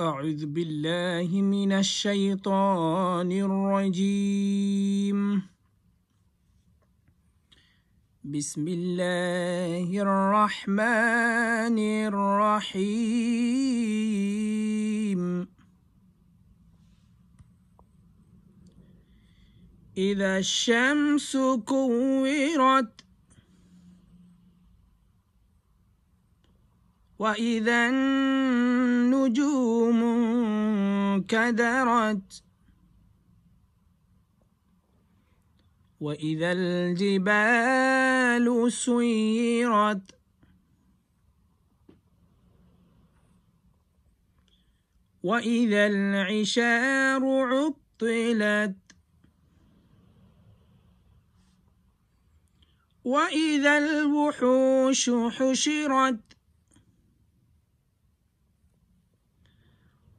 أعوذ بالله من الشيطان الرجيم بسم الله الرحمن الرحيم إذا الشمس كورت وإذا النجوم كدرت وإذا الجبال سيرت وإذا العشار عطلت وإذا الوحوش حشرت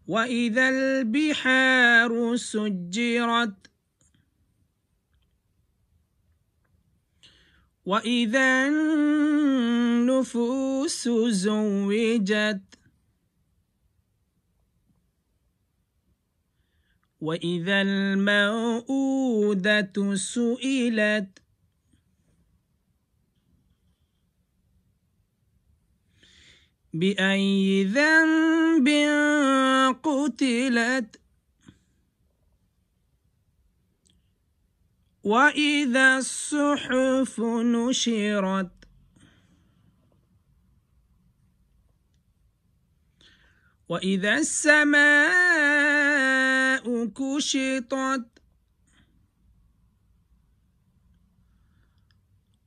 وإذا البحار سجرت وإذا النفوس زوجت وإذا الموءودة سئلت بأي ذنب قتلت وإذا الصحف نشرت وإذا السماء كشطت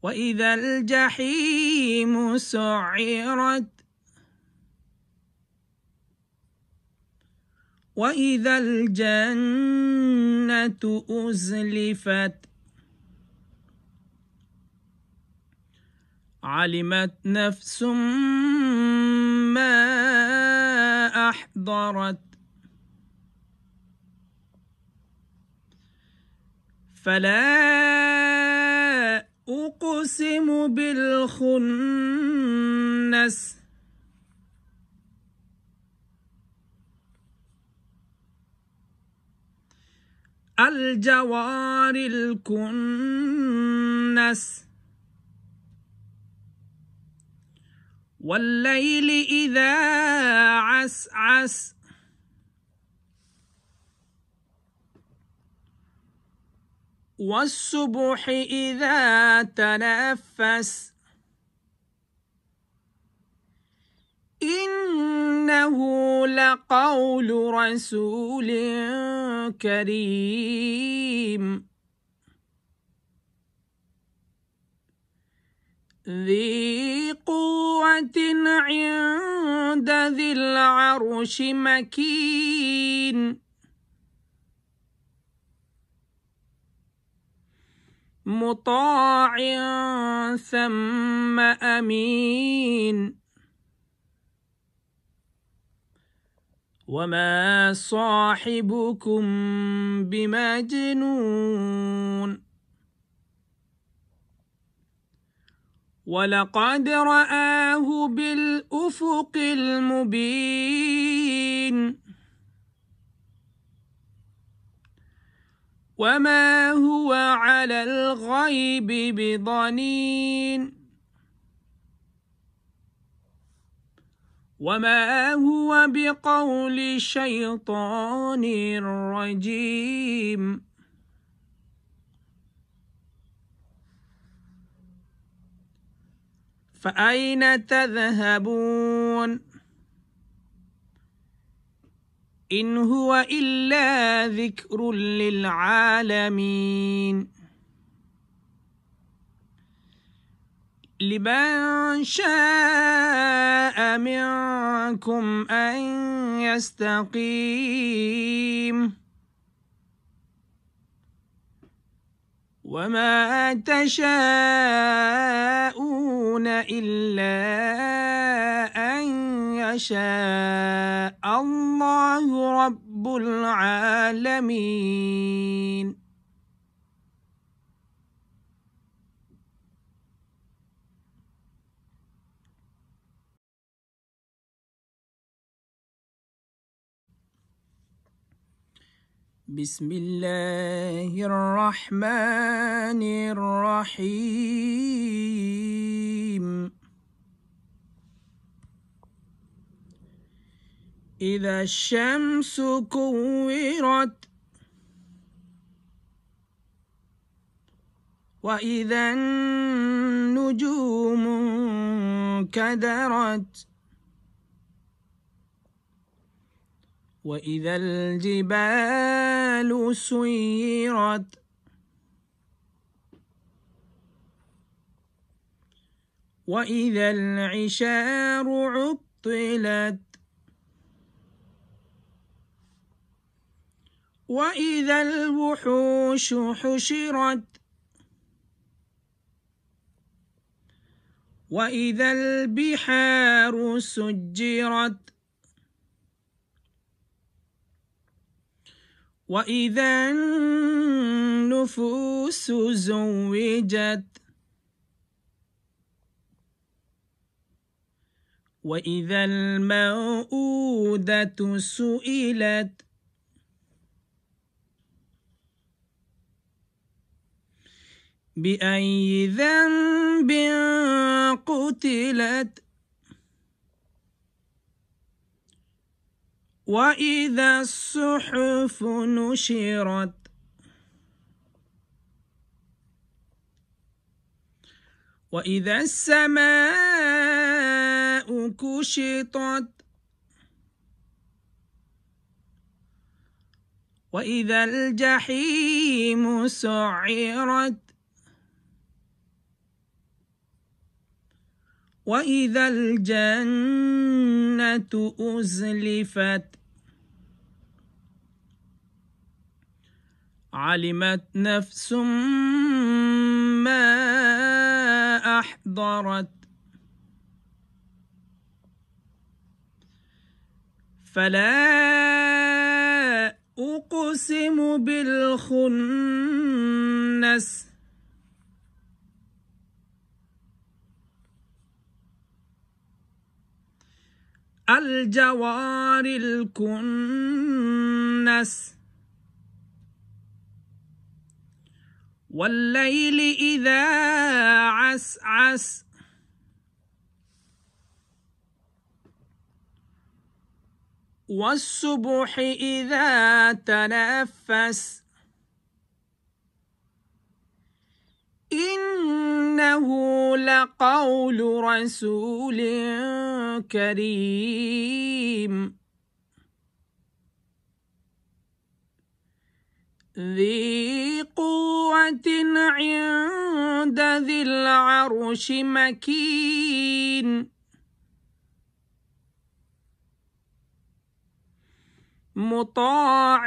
وإذا الجحيم سعرت وإذا الجنة أزلفت علمت نفس ما أحضرت فلا أقسم بالخنس الجوار الكنس والليل إذا عسعس والصبح إذا تنفس إنه لقول رسول كريم ذي قوة عند ذي العرش مكين مطاع ثم أمين وما صاحبكم بمجنون ولقد رآه بالأفق المبين وما هو على الغيب بضنين وما هو بقول شيطان رجيم فأين تذهبون إن هو إلا ذكر للعالمين لمن شاء منكم أن يستقيم وما تشاءون إلا أن يشاء الله رب العالمين بسم الله الرحمن الرحيم إذا الشمس كورت وإذا النجوم كدرت وإذا الجبال سيرت وإذا العشار عطلت وإذا الوحوش حشرت وإذا البحار سجرت وإذا النفوس زوجت وإذا الموءودة سئلت بأي ذنب قتلت وإذا الصحف نشرت وإذا السماء كشطت وإذا الجحيم سعرت وإذا الجنة أزلفت علمت نفس ما احضرت فلا اقسم بالخنس الجوار الكنس والليل إذا عسعس والصبح إذا تنفس إنه لقول رسول كريم ذي قوة عند ذي العرش مكين مطاع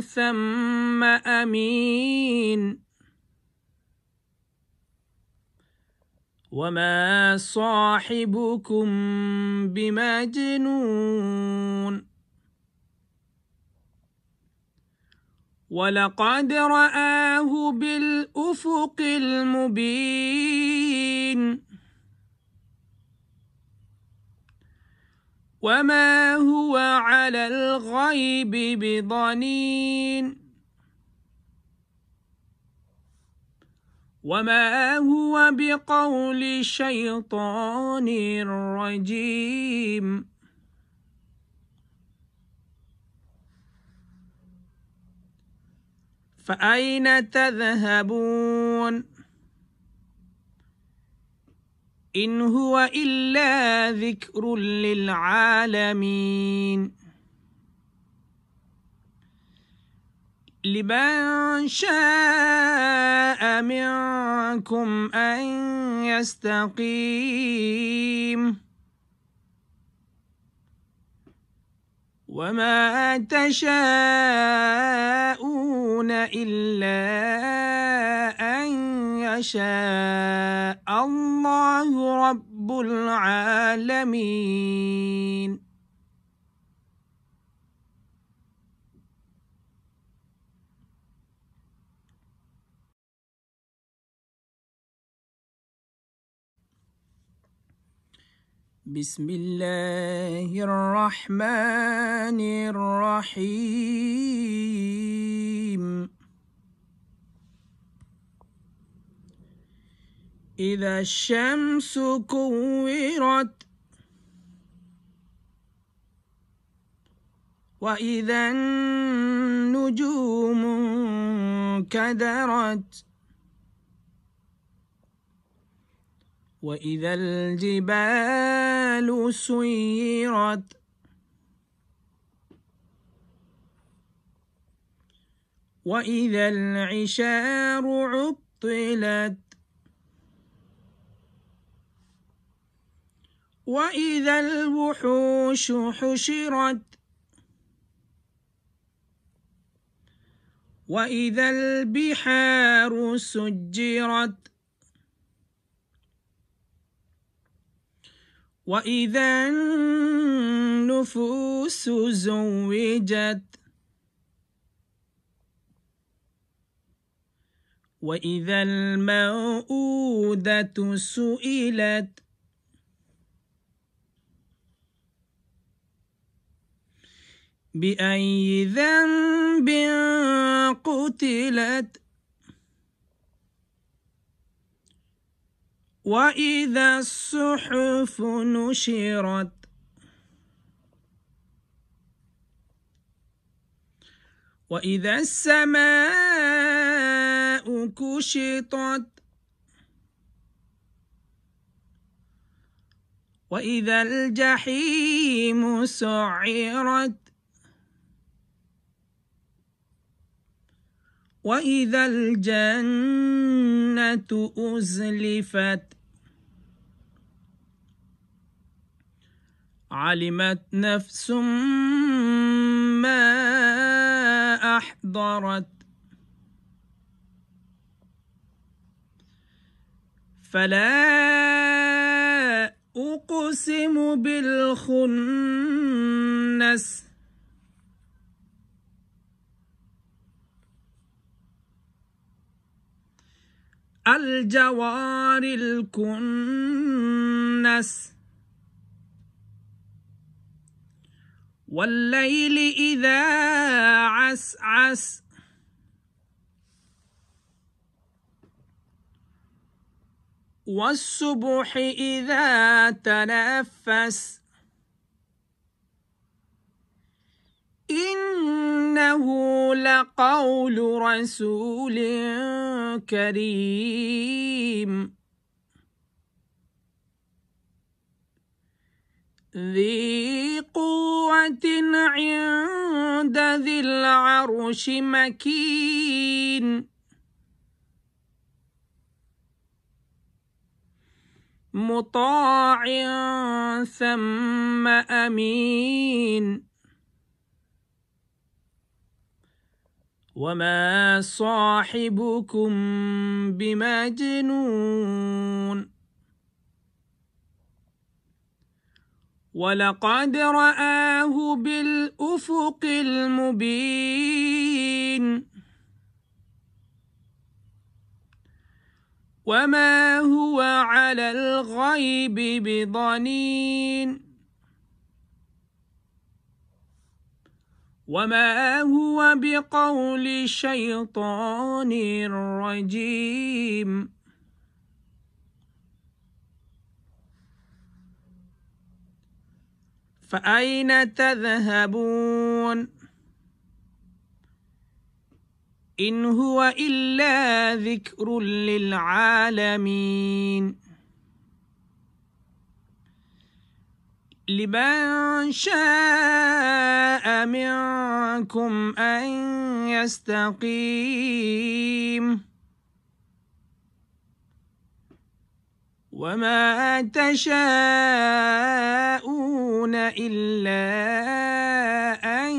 ثم أمين وما صاحبكم بمجنون ولقد رآه بالأفق المبين وما هو على الغيب بضنين وما هو بقول شيطان رجيم فأين تذهبون إن هو إلا ذكر للعالمين لمن شاء منكم أن يستقيم وما تشاءون إلا أن يشاء الله رب العالمين بسم الله الرحمن الرحيم إذا الشمس كورت وإذا النجوم كدرت وإذا الجبال سيرت وإذا العشار عطلت وإذا الوحوش حشرت وإذا البحار سجرت وإذا النفوس زوجت وإذا الموءودة سئلت بأي ذنب قتلت وإذا الصحف نشرت وإذا السماء كشطت وإذا الجحيم سعرت وإذا الجنة أزلفت علمت نفس ما أحضرت فلا أقسم بالخنس الجوار الكنس والليل إذا عسعس والصبح إذا تنفس إنه لقول رسول كريم ذي قوة عند ذي العرش مكين مطاع ثم أمين وما صاحبكم بمجنون ولقد رآه بالأفق المبين وما هو على الغيب بضنين وما هو بقول شيطان الرجيم فأين تذهبون إن هو إلا ذكر للعالمين لمن شاء منكم أن يستقيم وما تشاءون إلا أن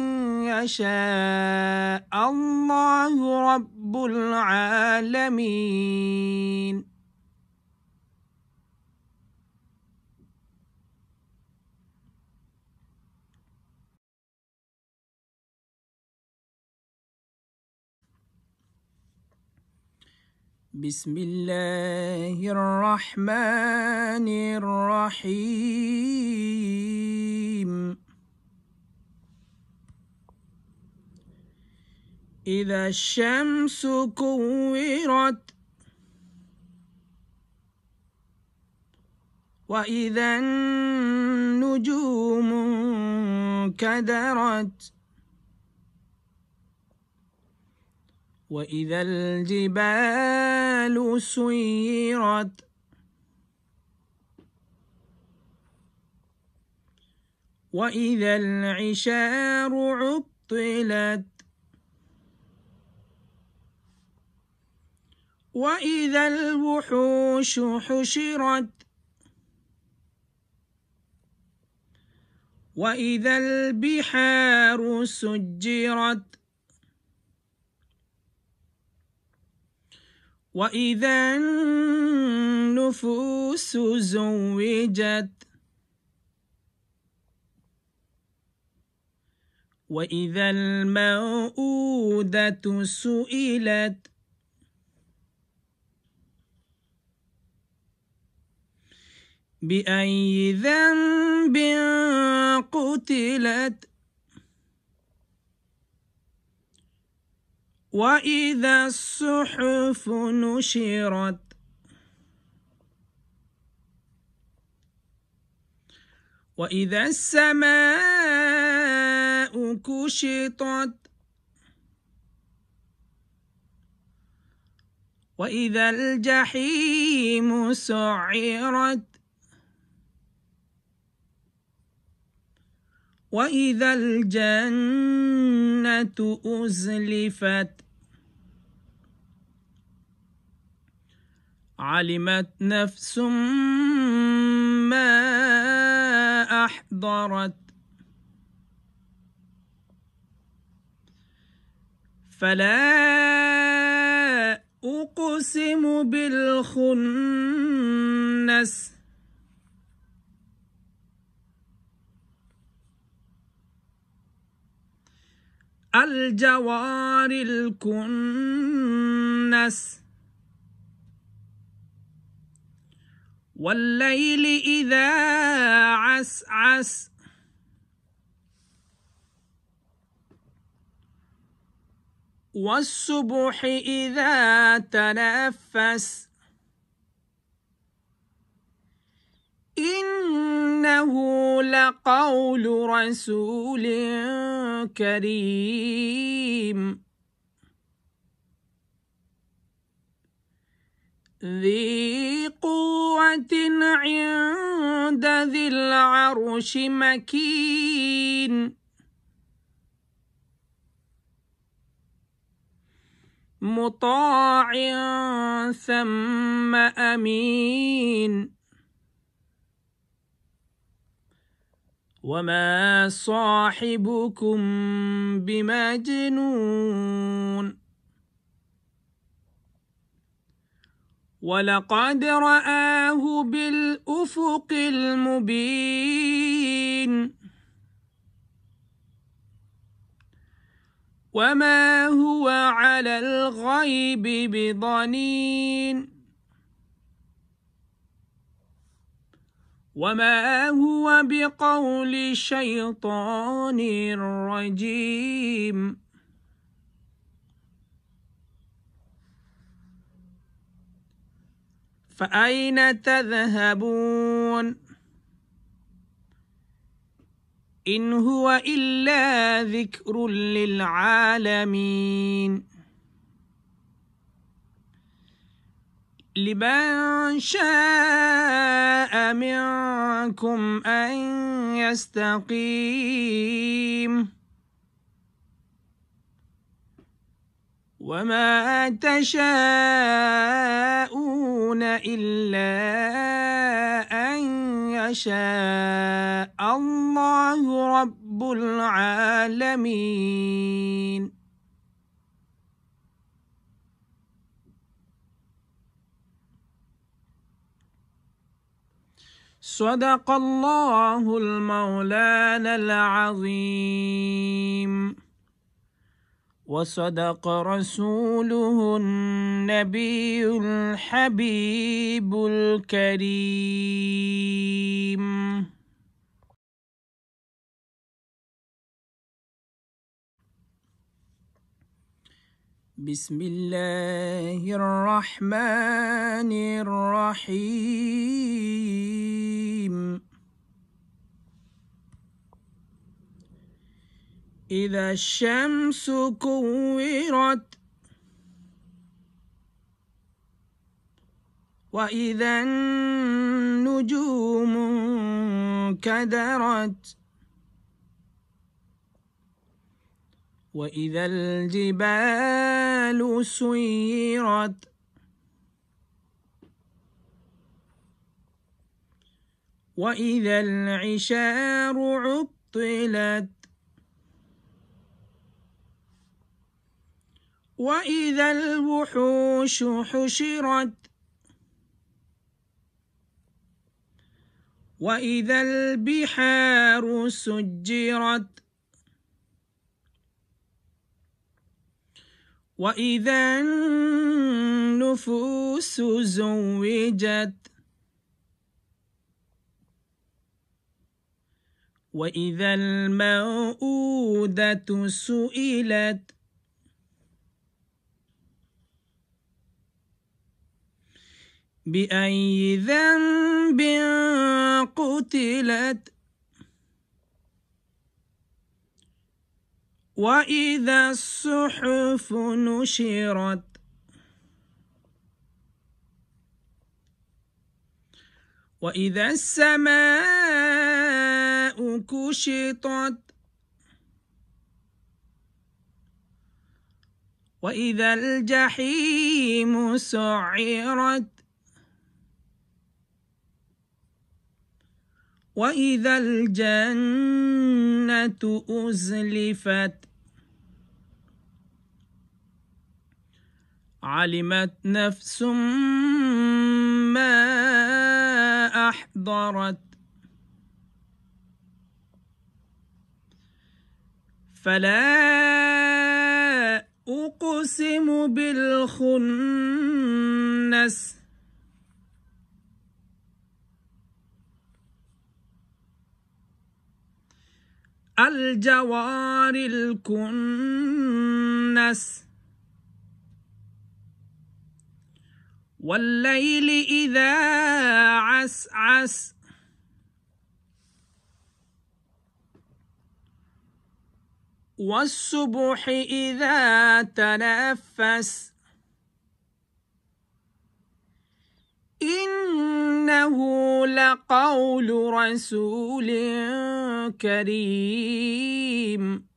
يشاء الله رب العالمين بسم الله الرحمن الرحيم إذا الشمس كورت وإذا النجوم كدرت وإذا الجبال سيرت وإذا العشار عطلت وإذا الوحوش حشرت وإذا البحار سجرت وإذا النفوس زوجت وإذا الموءودة سئلت بأي ذنب قتلت وإذا الصحف نشرت وإذا السماء كشطت وإذا الجحيم سعرت وإذا الجنة أزلفت علمت نفس ما أحضرت فلا أقسم بالخنس الجوار الكنس والليل إذا عسعس والصبح إذا تنفس إنه لقول رسول كريم ذي قوة عند ذي العرش مكين مطاع ثم أمين وما صاحبكم بمجنون ولقد رآه بالأفق المبين وما هو على الغيب بضنين وما هو بقول شيطان رجيم فأين تذهبون إن هو إلا ذكر للعالمين لمن شاء منكم أن يستقيم وما تشاءون يشاءون إلا أن يشاء الله رب العالمين صدق الله المولان العظيم وصدق رسوله النبي الحبيب الكريم بسم الله الرحمن الرحيم إذا الشمس كورت وإذا النجوم كدرت وإذا الجبال سيرت وإذا العشار عطلت وإذا الوحوش حشرت وإذا البحار سجرت وإذا النفوس زوجت وإذا الموءودة سئلت بأي ذنب قتلت وإذا الصحف نشرت وإذا السماء كشطت وإذا الجحيم سعرت وإذا الجنة أزلفت علمت نفس ما أحضرت فلا أقسم بالخنس الجوار الكنس والليل إذا عسعس والصبح إذا تنفس إنه لقول رسول كريم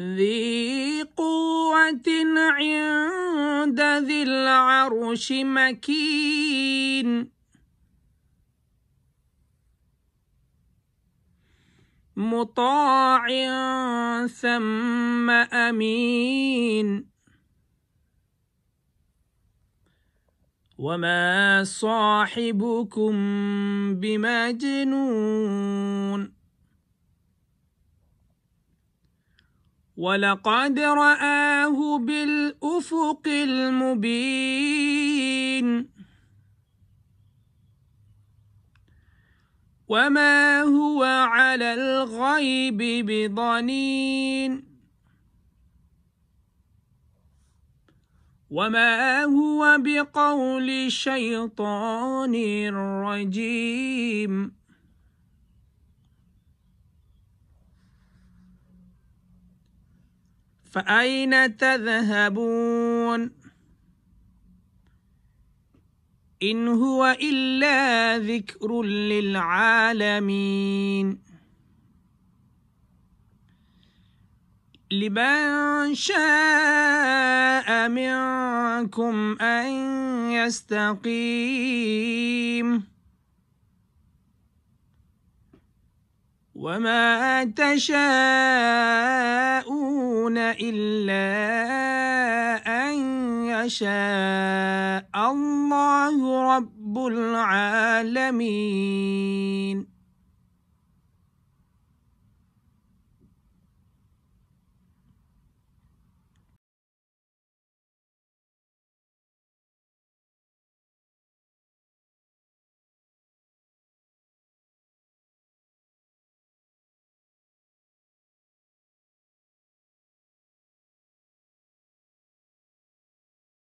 ذي قوة عند ذي العرش مكين مطاع ثم أمين وما صاحبكم بمجنون ولقد رآه بالأفق المبين وما هو على الغيب بضنين وما هو بقول شيطان الرجيم فأين تذهبون إن هو إلا ذكر للعالمين لمن شاء من معكم أن يستقيم وما تشاءون إلا أن يشاء الله رب العالمين